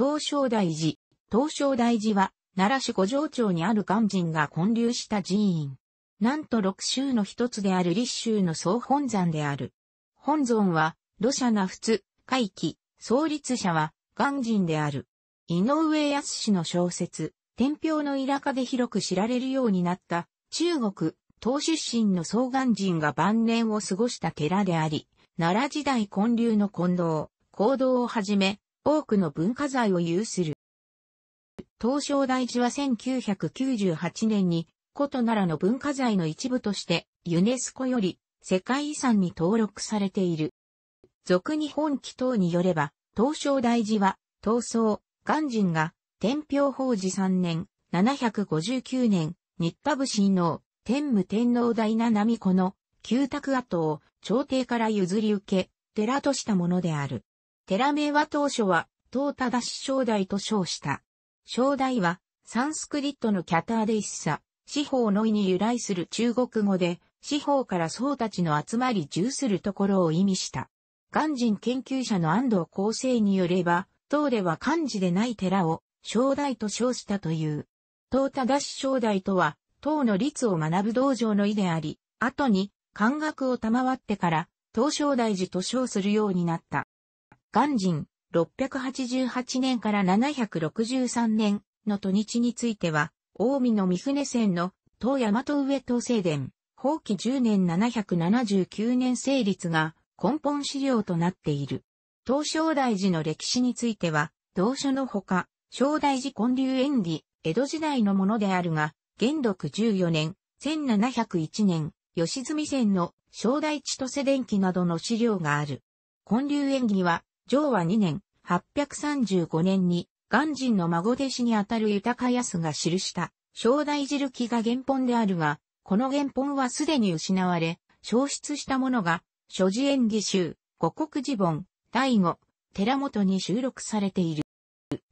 東照大寺。東照大寺は、奈良市五条町にある鑑人が建立した寺院。なんと六州の一つである立州の総本山である。本尊は、土砂那仏、回帰、創立者は、鑑人である。井上康の小説、天平の田舎で広く知られるようになった、中国、東出身の総鑑人が晩年を過ごした寺であり、奈良時代建立の近道、行堂をはじめ、多くの文化財を有する。東照大寺は1998年に、古都奈良の文化財の一部として、ユネスコより世界遺産に登録されている。俗日本紀等によれば、東照大寺は、東宗、鑑真が、天平法寺3年、759年、日波武神王、天武天皇大七海子の、旧宅跡を朝廷から譲り受け、寺としたものである。寺名は当初は、東忠正代と称した。正代は、サンスクリットのキャターで一茶、四司法の意に由来する中国語で、司法から僧たちの集まり重するところを意味した。鑑真研究者の安藤厚生によれば、東では漢字でない寺を、正代と称したという。東忠正代とは、東の律を学ぶ道場の意であり、後に、漢学を賜ってから、東正大寺と称するようになった。鑑人、688年から763年の土日については、大見の三船線の東大和上東西電、法期10年779年成立が根本資料となっている。東正大寺の歴史については、同書のほか、正大寺建立演技、江戸時代のものであるが、元禄14年、1701年、吉住線の正大と世電機などの資料がある。建立演技は、上和2年、835年に、鑑真の孫弟子にあたる豊康が記した、正代汁記が原本であるが、この原本はすでに失われ、消失したものが、諸事演義集、五国寺本、第五、寺本に収録されている。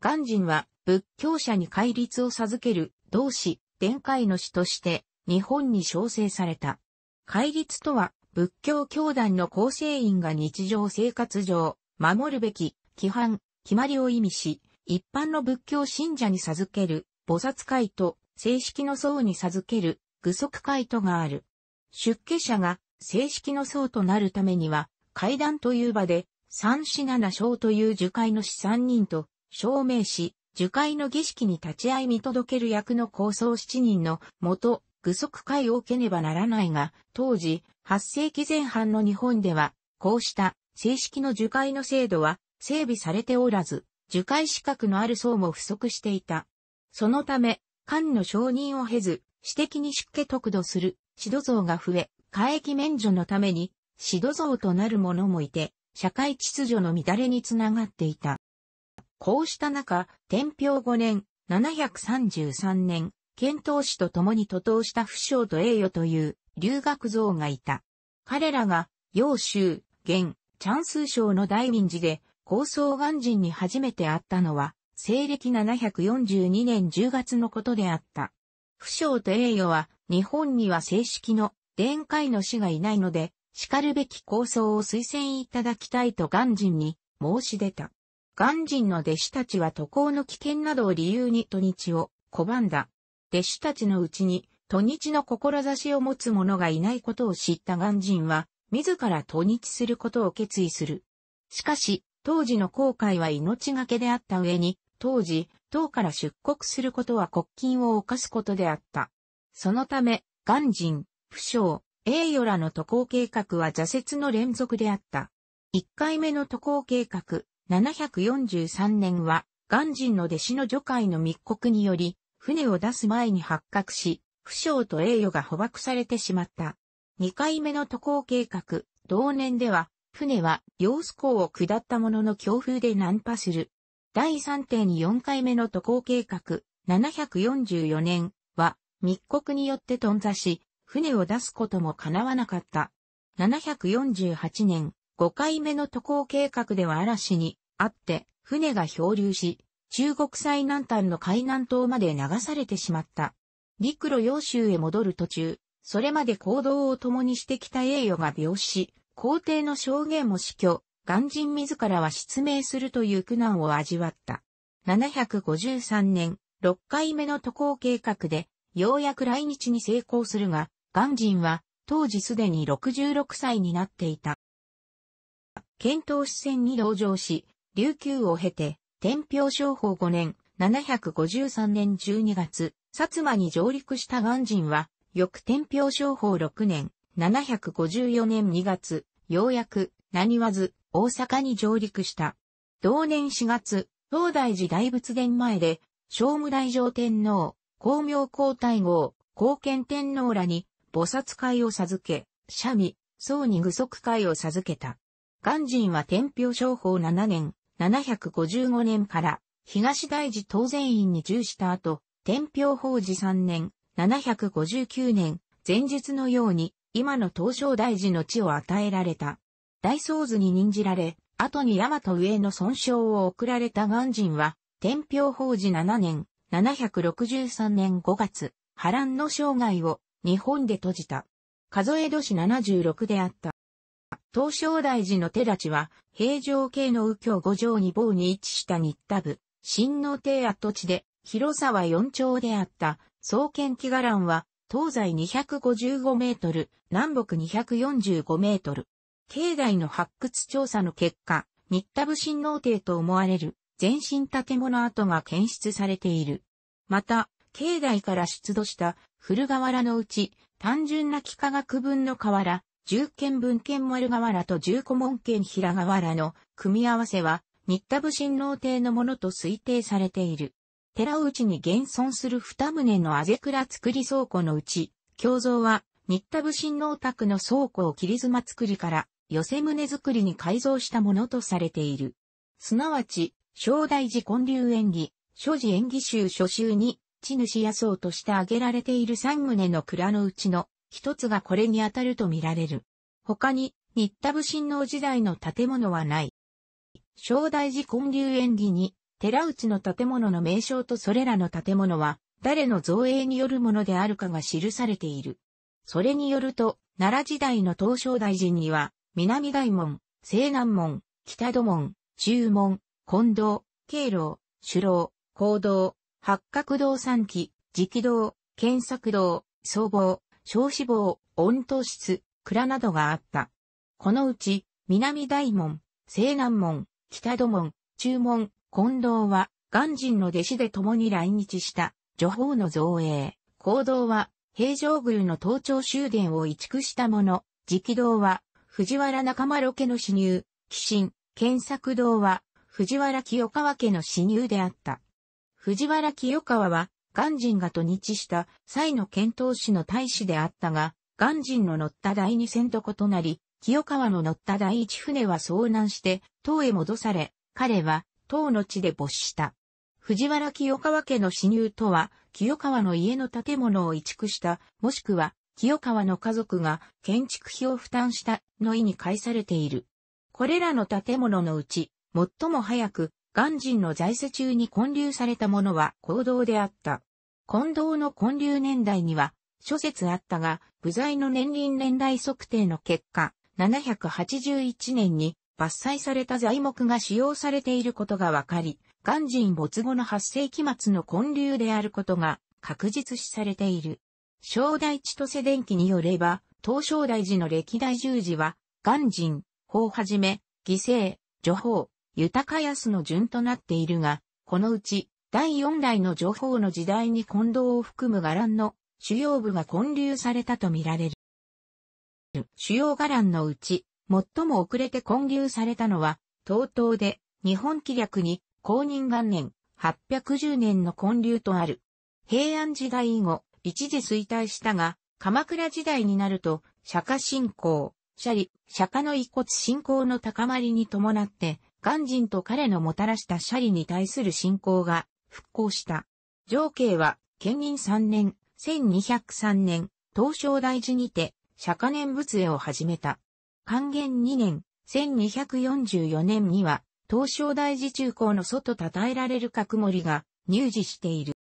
鑑真は、仏教者に戒律を授ける、同志、伝戒の師として、日本に招請された。戒律とは、仏教教団の構成員が日常生活上、守るべき、規範、決まりを意味し、一般の仏教信者に授ける、菩薩会と、正式の僧に授ける、具足会とがある。出家者が正式の僧となるためには、階段という場で、三四七章という受会の死三人と、証明し、受会の儀式に立ち会い見届ける役の構想七人の元、具足会を受けねばならないが、当時、八世紀前半の日本では、こうした正式の受解の制度は整備されておらず、受解資格のある層も不足していた。そのため、官の承認を経ず、私的に出家得度する、指導像が増え、会役免除のために、指導像となる者もいて、社会秩序の乱れにつながっていた。こうした中、天平5年、733年、遣唐使と共に徒党した不祥と栄誉という留学像がいた。彼らが、揚州、元、チャンス賞の大民事で、高僧岩人に初めて会ったのは、西暦742年10月のことであった。不祥と栄誉は、日本には正式の伝会の死がいないので、叱るべき構想を推薦いただきたいと岩人に申し出た。岩人の弟子たちは渡航の危険などを理由に土日を拒んだ。弟子たちのうちに、土日の志を持つ者がいないことを知った岩人は、自ら途日することを決意する。しかし、当時の航海は命がけであった上に、当時、唐から出国することは国禁を犯すことであった。そのため、元人、不詳、栄誉らの渡航計画は挫折の連続であった。一回目の渡航計画、743年は、元人の弟子の除海の密告により、船を出す前に発覚し、不詳と栄誉が捕獲されてしまった。2回目の渡航計画、同年では、船は揚子港を下ったものの強風で難破する。第3.4回目の渡航計画、744年は、密告によって頓挫し、船を出すことも叶わなかった。748年、5回目の渡航計画では嵐にあって、船が漂流し、中国最南端の海南島まで流されてしまった。陸路洋州へ戻る途中、それまで行動を共にしてきた栄誉が病死、皇帝の証言も死去、元人自らは失明するという苦難を味わった。753年、6回目の渡航計画で、ようやく来日に成功するが、元人は、当時すでに66歳になっていた。検討支線に同乗し、琉球を経て、天平商法5年、753年12月、薩摩に上陸した元人は、翌天平商法6年、754年2月、ようやく、何わず、大阪に上陸した。同年4月、東大寺大仏殿前で、聖武大乗天皇、光明皇太后、光剣天皇らに、菩薩会を授け、社味、僧に具足会を授けた。元人は天平商法7年、755年から、東大寺東善院に従した後、天平法寺3年、759年、前述のように、今の東照大寺の地を与えられた。大僧図に任じられ、後に大和上の損傷を送られた元人は、天平法寺7年、763年5月、波乱の生涯を日本で閉じた。数え年76であった。東照大寺の手立ちは、平城系の右京五条二坊に位置した日田部、新皇帝跡地で、広沢四町であった、創建祈願欄は、東西255メートル、南北245メートル。境内の発掘調査の結果、新田武神皇帝と思われる全身建物跡が検出されている。また、境内から出土した古河原のうち、単純な幾何学分の河原、十件分件丸河原と十古門件平河原の組み合わせは、新田武神皇帝のものと推定されている。寺内に現存する二棟のあぜくら作り倉庫のうち、京造は、新田武神農宅の倉庫を切妻作りから、寄せ棟作りに改造したものとされている。すなわち、正大寺建立演技、所持演技集初集に、地主野草として挙げられている三棟の蔵のうちの、一つがこれにあたると見られる。他に、新田武神農時代の建物はない。正大寺建立演技に、寺内の建物の名称とそれらの建物は、誰の造営によるものであるかが記されている。それによると、奈良時代の東照大寺には、南大門、西南門、北土門、中門、近道、経路、首楼、行道、八角道三期、直道、検索道、総合、小志望、温湯室、蔵などがあった。このうち、南大門、西南門、北土門、中門、近藤は、鑑真の弟子で共に来日した、女王の造営。行動は、平城宮の東朝終電を移築したもの。直道は、藤原仲間家の死入。寄進、検索道は、藤原清川家の死入であった。藤原清川は、鑑真が土日した際の遣唐使の大使であったが、鑑真の乗った第二船と異なり、清川の乗った第一船は遭難して、唐へ戻され、彼は当の地で没した。藤原清川家の死入とは、清川の家の建物を移築した、もしくは、清川の家族が建築費を負担したの意に介されている。これらの建物のうち、最も早く、鑑真の在世中に建立されたものは行動であった。近藤の建立年代には、諸説あったが、部材の年輪年代測定の結果、781年に伐採された材木が使用されていることがわかり、鑑人没後の8世紀末の混流であることが確実視されている。正大千歳電記によれば、東正大寺の歴代十字は、鑑人、法はじめ、犠牲、女法、豊安の順となっているが、このうち、第四代の女法の時代に近藤を含む伽藍の主要部が混流されたとみられる。主要伽藍のうち、最も遅れて建立されたのは、東東で、日本紀略に、公認元年、810年の建立とある。平安時代以後、一時衰退したが、鎌倉時代になると、釈迦信仰、釈リ、釈迦の遺骨信仰の高まりに伴って、鑑人と彼のもたらしたシャリに対する信仰が復興した。上京は、建仁3年、1203年、東照大寺にて、釈迦念仏絵を始めた。還元2年、1244年には、東照大寺中高の外称えられる角森が入寺している。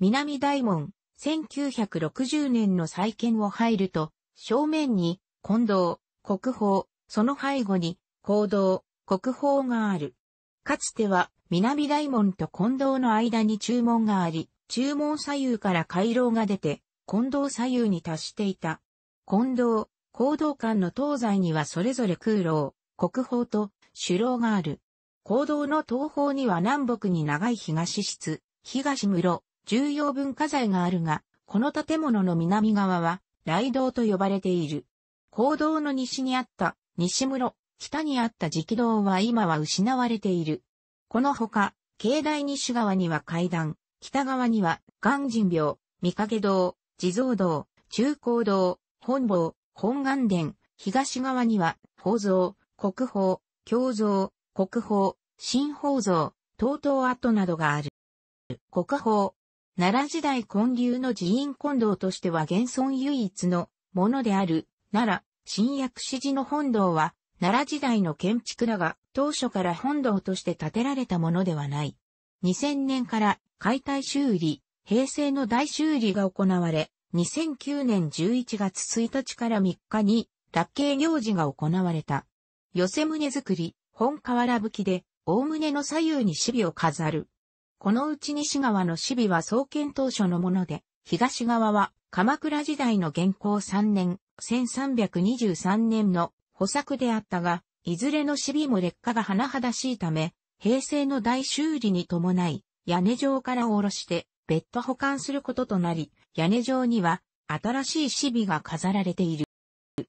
南大門、1960年の再建を入ると、正面に、近道、国宝、その背後に、行道、国宝がある。かつては、南大門と近道の間に注文があり、注文左右から回廊が出て、近道左右に達していた。近道、行動館の東西にはそれぞれ空楼、国宝と主楼がある。行動の東方には南北に長い東室、東室、重要文化財があるが、この建物の南側は、雷道と呼ばれている。行動の西にあった西室、北にあった直道は今は失われている。このほか、境内西側には階段、北側には、鑑神廟、三影堂、地蔵堂、中高堂、本坊、本願殿、東側には、宝蔵、国宝、京蔵、国宝、新宝蔵、東東跡などがある。国宝、奈良時代建立の寺院混堂としては現存唯一のものである、奈良、新薬師寺の本堂は、奈良時代の建築だが、当初から本堂として建てられたものではない。2000年から解体修理、平成の大修理が行われ、2009年11月1日から3日に、落慶行事が行われた。寄せ胸作り、本瓦吹きで、大胸の左右に守備を飾る。このうち西側の守備は創建当初のもので、東側は鎌倉時代の元寇3年、1323年の補作であったが、いずれの守備も劣化が甚だしいため、平成の大修理に伴い、屋根上から下ろして、別途保管することとなり、屋根上には新しいシビが飾られている。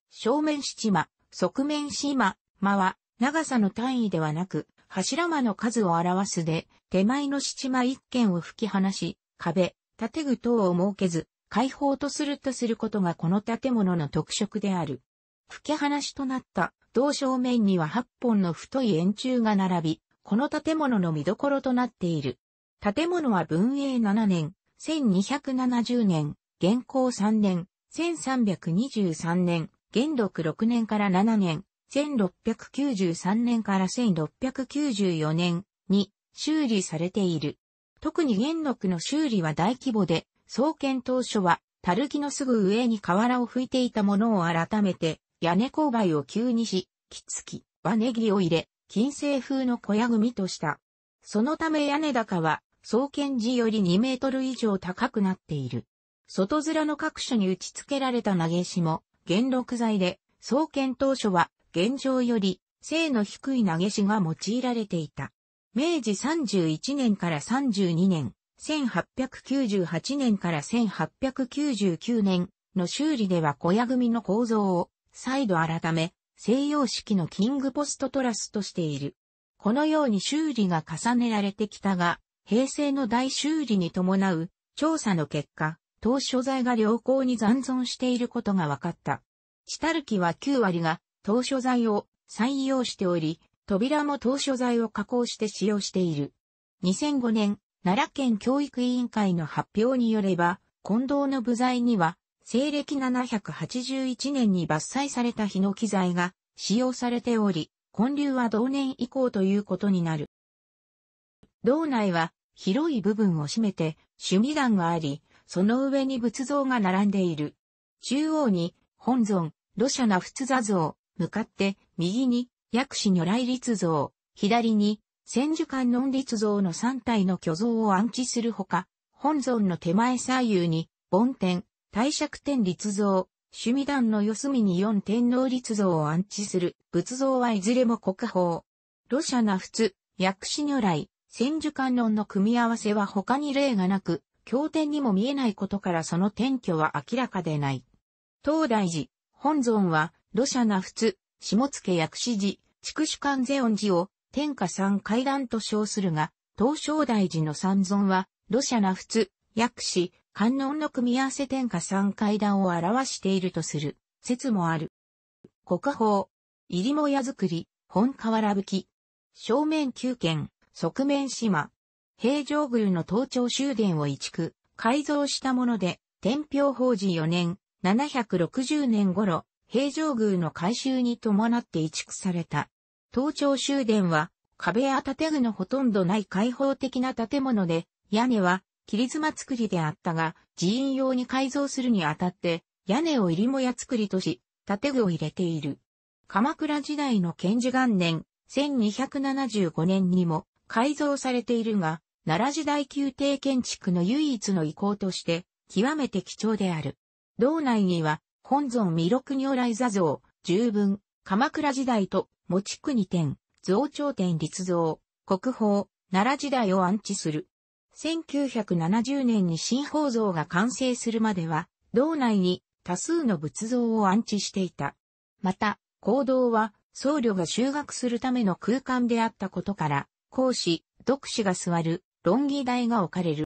正面七間、側面七間、間は長さの単位ではなく柱間の数を表すで、手前の七間一間を吹き離し、壁、建具等を設けず、開放とするとすることがこの建物の特色である。吹き放しとなった同正面には八本の太い円柱が並び、この建物の見どころとなっている。建物は文永7年、1270年、現行3年、1323年、元禄6年から7年、1693年から1694年に修理されている。特に元禄の修理は大規模で、創建当初は、樽木のすぐ上に瓦を吹いていたものを改めて、屋根勾配を急にし、木付き、和ネギを入れ、金星風の小屋組とした。そのため屋根高は創建時より2メートル以上高くなっている。外面の各所に打ち付けられた投げ石も、元禄材で、創建当初は、現状より、性の低い投げ石が用いられていた。明治31年から32年、1898年から1899年の修理では小屋組の構造を再度改め、西洋式のキングポストトラスとしている。このように修理が重ねられてきたが、平成の大修理に伴う調査の結果、当初在が良好に残存していることが分かった。下る木は9割が当初在を採用しており、扉も当初在を加工して使用している。2005年、奈良県教育委員会の発表によれば、近藤の部材には、西暦781年に伐採されたヒノキ材が使用されており、混流は同年以降ということになる。道内は広い部分を占めて趣味団があり、その上に仏像が並んでいる。中央に本尊、土舎な仏座像、向かって右に薬師如来立像、左に千手観音立像の三体の巨像を安置するほか、本尊の手前左右に、梵天、大釈天立像、趣味団の四隅に四天皇立像を安置する仏像はいずれも国宝。ロシャ仏、薬師如来、千手観音の組み合わせは他に例がなく、経典にも見えないことからその転居は明らかでない。東大寺、本尊は、土砂那仏、下野薬師寺、筑主観世音寺を、天下三階段と称するが、東照大寺の三尊は、土砂那仏、薬師、観音の組み合わせ天下三階段を表しているとする、説もある。国宝、入りもや作り、本河原吹き、正面九軒、側面島。平城宮の東朝修殿を移築、改造したもので、天平法事4年、760年頃、平城宮の改修に伴って移築された。東朝修殿は、壁や建具のほとんどない開放的な建物で、屋根は、切妻造りであったが、寺院用に改造するにあたって、屋根を入りもや作りとし、建具を入れている。鎌倉時代の建治元年、1275年にも、改造されているが、奈良時代宮廷建築の唯一の遺構として、極めて貴重である。道内には、本尊弥勒如来座像、十分、鎌倉時代と、持国天、増長天立像、国宝、奈良時代を安置する。1970年に新宝像が完成するまでは、道内に多数の仏像を安置していた。また、行動は僧侶が修学するための空間であったことから、講師、読師が座る、論議台が置かれる。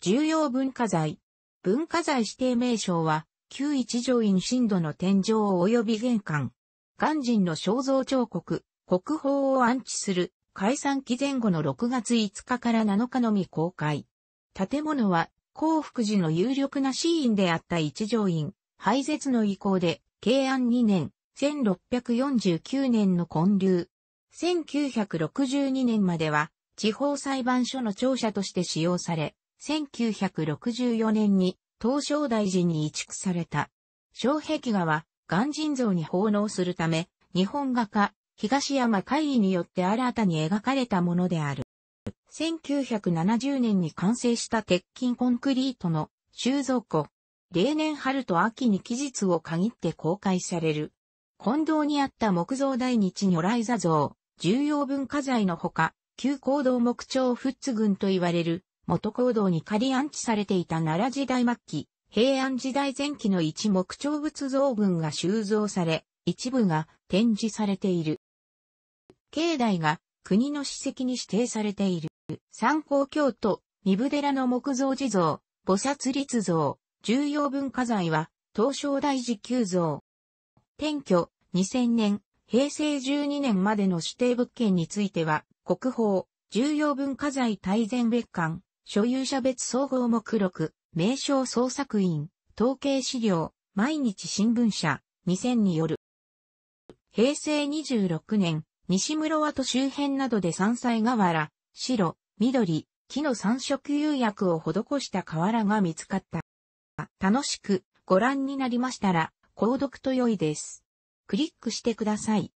重要文化財。文化財指定名称は、旧一条院新土の天井及び玄関。鑑真の肖像彫刻、国宝を安置する、解散期前後の6月5日から7日のみ公開。建物は、幸福寺の有力なシーンであった一条院、廃絶の意向で、慶安2年、1649年の建立、1962年までは地方裁判所の庁舎として使用され、1964年に東照大寺に移築された。障壁画は鑑真像に奉納するため、日本画家、東山会議によって新たに描かれたものである。1970年に完成した鉄筋コンクリートの収蔵庫。例年春と秋に期日を限って公開される。近藤にあった木造大日如来座像、重要文化財のほか、旧行動木町仏群と言われる、元行動に仮安置されていた奈良時代末期、平安時代前期の一木彫仏像群が収蔵され、一部が展示されている。境内が国の史跡に指定されている。参考京都、三部寺の木造地蔵、菩薩立像、重要文化財は、東照大寺旧像。転居、2000年、平成12年までの指定物件については、国宝、重要文化財大全別館、所有者別総合目録、名称捜索員、統計資料、毎日新聞社、2000による。平成26年、西室跡周辺などで山菜瓦、白、緑、木の三色釉薬を施した瓦が見つかった。楽しくご覧になりましたら、購読と良いです。クリックしてください。